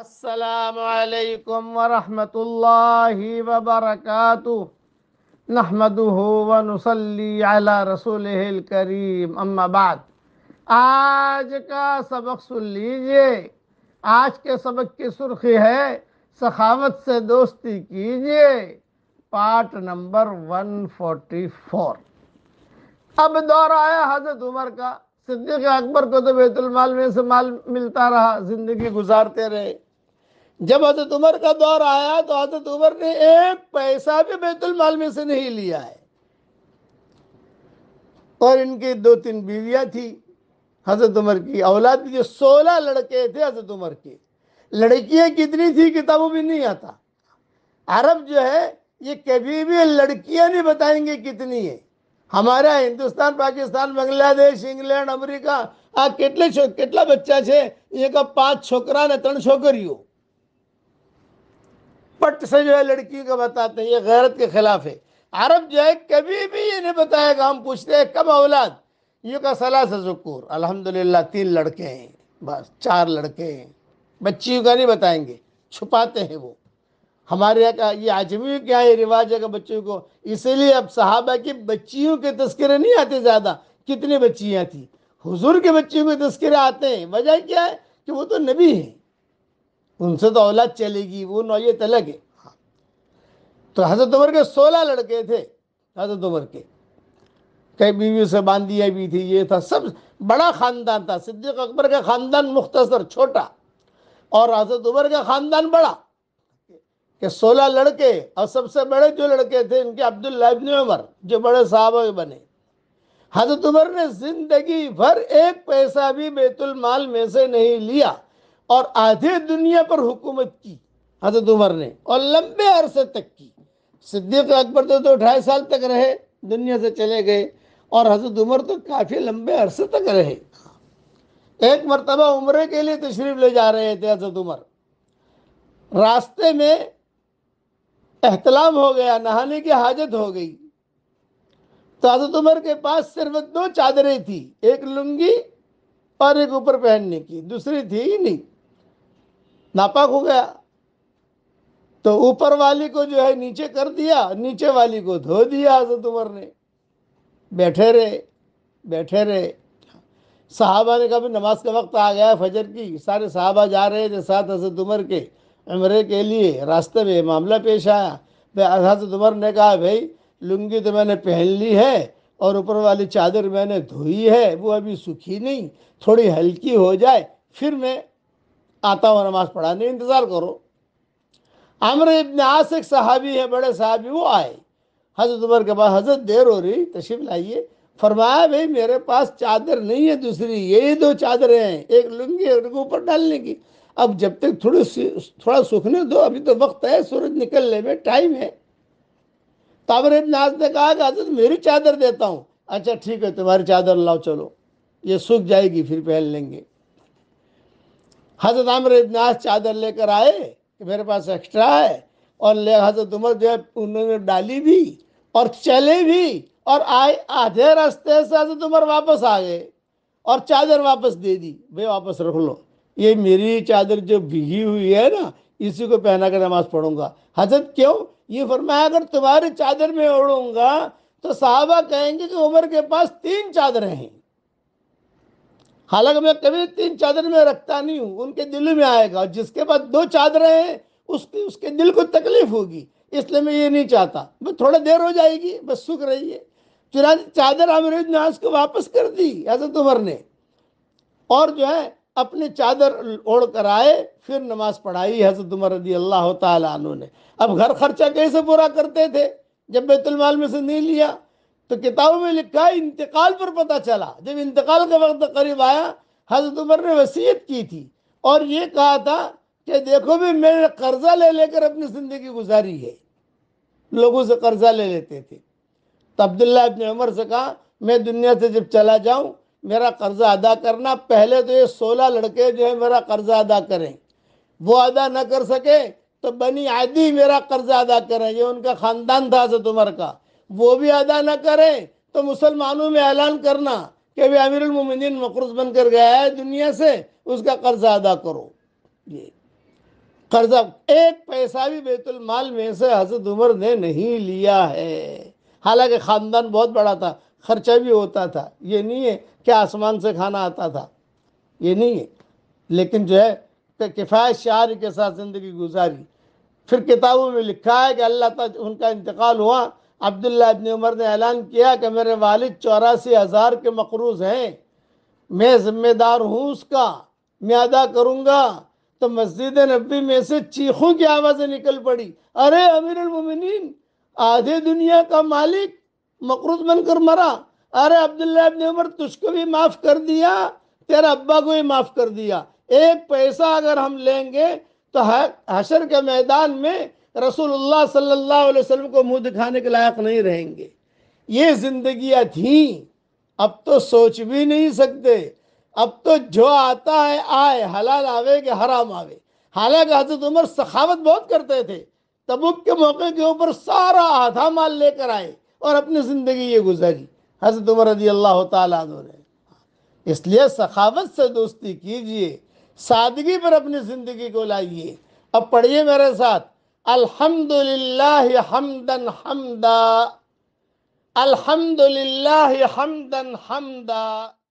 असलकम वरहमतुल्लि वबरकत नहमदली अला रसूल करीम अम्माबाद आज का सबक सुन लीजिए आज के सबक की सुर्खी है सखावत से दोस्ती कीजिए पार्ट नंबर 144 अब दौर आया हजरत उमर का सिद्दीक अकबर को तो बैतुलमाल में से माल मिलता रहा जिंदगी गुजारते रहे जब हजरत उमर का दौर आया तो हजरत उमर ने एक पैसा भी बैतुलमाल में से नहीं लिया है और इनकी दो तीन बीवियां थी हजरत उमर की औलाद के सोलह लड़के थे हजरत उमर के लड़कियां कितनी थी किताबों में नहीं आता अरब जो है ये कभी भी लड़कियां नहीं बताएंगे कितनी है हमारा हिंदुस्तान पाकिस्तान बांग्लादेश इंग्लैंड अमेरिका आ के के बच्चा है एक पांच छोकरा ने तरह છોકરીઓ पट से जो है लड़की का बताते हैं ये गैरत के खिलाफ है अरब जो है कभी भी ये नहीं बताएगा हम पूछते हैं कब औलाद ये का सलाह सकुर अल्हम्दुलिल्लाह तीन लड़के हैं बस चार लड़के हैं बच्चियों का नहीं बताएंगे छुपाते हैं वो हमारे यहाँ का ये आजमी क्या है रिवाज है का बच्चों को इसीलिए अब सहाबा की बच्चियों के तस्करे नहीं आते ज़्यादा कितनी बच्चियाँ थी हुजूर के बच्चियों के तस्करे आते हैं वजह क्या है कि वो तो नबी हैं उनसे तो औलाद चलेगी वो नौत अलग है हाँ। तो हजरत उमर के सोलह लड़के थे हजरत उमर के कई बीवियों से बांधिया भी थी ये था सब बड़ा ख़ानदान था सिद्दीक अकबर का ख़ानदान मुख्तसर छोटा और हजरत उमर का ख़ानदान बड़ा कि 16 लड़के और सबसे बड़े जो लड़के थे इनके अब्दुल्ला इब्न उमर जो बड़े साहब बने हजरत उमर ने जिंदगी भर एक पैसा भी बेतुल माल में से नहीं लिया और आधे दुनिया पर हुकूमत की हजरत उमर ने और लंबे अरसे तक की सिद्दीक अकबर तो, तो ढाई साल तक रहे दुनिया से चले गए और हजरत उमर तो काफ़ी लंबे अरसे तक रहे एक मरतबा उम्र के लिए तशरीफ ले जा रहे थे हजरत उमर रास्ते में एहतलाम हो गया नहाने की हाजत हो गई तो आदत उमर के पास सिर्फ दो चादरें थी एक लुंगी और एक ऊपर पहनने की दूसरी थी ही नहीं नापाक हो गया तो ऊपर वाली को जो है नीचे कर दिया नीचे वाली को धो दिया आजत उमर ने बैठे रहे बैठे रहे साहबा ने कहा नमाज का वक्त आ गया फजर की सारे साहबा जा रहे थे साथ हजरत उमर के उम्र के लिए रास्ते में मामला पेश आया भाई उमर ने कहा भाई लुंगी तो मैंने पहन ली है और ऊपर वाली चादर मैंने धोई है वो अभी सूखी नहीं थोड़ी हल्की हो जाए फिर मैं आता हूँ नमाज पढ़ाने इंतज़ार करो आमर इबन आस एक सहाबी है बड़े साहबी वो आए हजरत उमर के पास हजरत देर हो रही तशीफ लाइए फरमाया भाई मेरे पास चादर नहीं है दूसरी यही दो चादरें हैं एक लुंगी और ऊपर डालने की अब जब तक थोड़े थोड़ा सूखने दो अभी तो वक्त है सूरज निकलने में टाइम है ताबरेज नाज ने कहा कि हजरत मेरी चादर देता हूँ अच्छा ठीक है तुम्हारी चादर लाओ चलो ये सूख जाएगी फिर पहन लेंगे हजरत आमर इबनास चादर लेकर आए कि मेरे पास एक्स्ट्रा है और ले हजरत उमर जो है उन्होंने डाली भी और चले भी और आए आधे रास्ते से हजरत उमर वापस आ गए और चादर वापस दे दी भाई वापस रख लो ये मेरी चादर जो भीगी हुई है ना इसी को पहना कर नमाज पढ़ूंगा हजरत क्यों ये फरमाया अगर तुम्हारी चादर में ओढ़ूंगा तो साहबा कहेंगे कि उमर के पास तीन चादरें हैं हालांकि मैं कभी तीन चादर में रखता नहीं हूँ उनके दिल में आएगा जिसके पास दो चादरें हैं उसकी उसके दिल को तकलीफ होगी इसलिए मैं ये नहीं चाहता बस थोड़ा देर हो जाएगी बस सुख रही है चादर आमिर नवाज को वापस कर दी हजरत उमर ने और जो है अपनी चादर ओढ़ कर आए फिर नमाज पढ़ाई हजरत उमर रजी अल्लाह तु ने अब घर खर्चा कैसे पूरा करते थे जब बैतुलमाल में से नहीं लिया तो किताबों में लिखा इंतकाल पर पता चला जब इंतकाल का वक्त करीब आया हजरत उमर ने वसीयत की थी और ये कहा था कि देखो भी मैंने कर्जा ले लेकर अपनी ज़िंदगी गुजारी है लोगों से कर्जा ले लेते थे तो अब्दुल्ला अपने उमर से कहा मैं दुनिया से जब चला जाऊँ मेरा कर्जा अदा करना पहले तो ये सोलह लड़के जो है मेरा कर्जा अदा करें वो अदा ना कर सके तो बनी आदि मेरा कर्जा अदा करें ये उनका खानदान था हजरत उमर का वो भी अदा ना करें तो मुसलमानों में ऐलान करना कि भाई अमीरमिन मकरूज बनकर गया है दुनिया से उसका कर्जा अदा करो ये कर्जा एक पैसा भी बेतुलमाल में से हजरत उमर ने नहीं लिया है हालांकि खानदान बहुत बड़ा था खर्चा भी होता था ये नहीं है कि आसमान से खाना आता था ये नहीं है लेकिन जो है किफ़ायत शार के साथ ज़िंदगी गुजारी फिर किताबों में लिखा है कि अल्लाह तक उनका इंतकाल हुआ अब्दुल्ला इबन उमर ने ऐलान किया कि मेरे वालिद चौरासी हज़ार के मकरूज हैं मैं ज़िम्मेदार हूँ उसका मैं अदा करूँगा तो मस्जिद नबी में से चीखों की आवाज़ें निकल पड़ी अरे अमीर आधे दुनिया का मालिक मकरूज बनकर मरा अरे अब्दुल्ला इब्न उमर तुझको भी माफ कर दिया तेरा अब्बा को भी माफ कर दिया एक पैसा अगर हम लेंगे तो हशर के मैदान में रसूलुल्लाह सल्लल्लाहु अलैहि वसल्लम को मुंह दिखाने के लायक नहीं रहेंगे ये जिंदगियां थी अब तो सोच भी नहीं सकते अब तो जो आता है आए हलाल आवे के हराम आवे हालांकि हजरत उमर सखावत बहुत करते थे तबुक के मौके के ऊपर सारा आधा माल लेकर आए और अपनी ज़िंदगी ये गुजारी हज़रत उमर रजी अल्लाह तु ने इसलिए सखावत से दोस्ती कीजिए सादगी पर अपनी ज़िंदगी को लाइए अब पढ़िए मेरे साथ अल्हम्दुलिल्लाह हमदन हमदा अल्हम्दुलिल्लाह हमदन हमदा